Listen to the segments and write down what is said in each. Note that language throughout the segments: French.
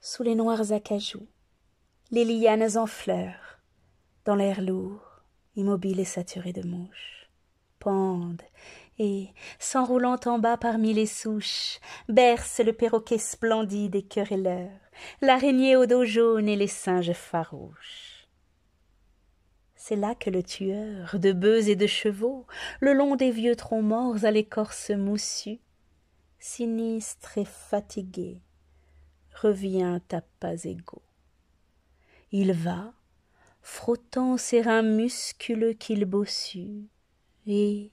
sous les noirs acajous, les lianes en fleurs, dans l'air lourd, immobile et saturé de mouches, pendent et, s'enroulant en bas parmi les souches, Bercent le perroquet splendide et querelleur, l'araignée au dos jaune et les singes farouches. C'est là que le tueur de bœufs et de chevaux, le long des vieux troncs morts à l'écorce moussue, sinistre et fatigué, revient à pas égaux. Il va, frottant ses reins musculeux qu'il bossue, et,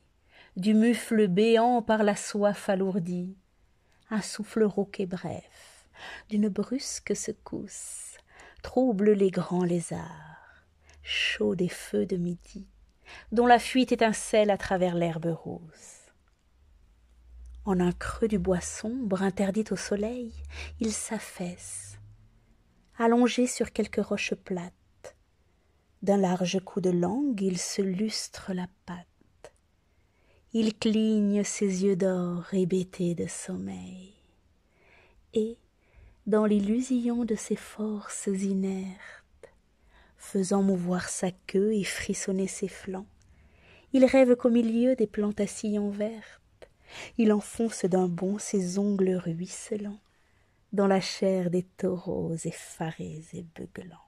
du mufle béant par la soif alourdie, un souffle rauque bref, d'une brusque secousse, trouble les grands lézards, chauds des feux de midi, dont la fuite étincelle à travers l'herbe rose. En un creux du bois sombre, interdit au soleil, il s'affaisse, allongé sur quelques roches plates. D'un large coup de langue, il se lustre la patte. Il cligne ses yeux d'or hébétés de sommeil. Et, dans l'illusion de ses forces inertes, faisant mouvoir sa queue et frissonner ses flancs, il rêve qu'au milieu des plantations vertes, il enfonce d'un bond ses ongles ruisselants dans la chair des taureaux effarés et beuglants.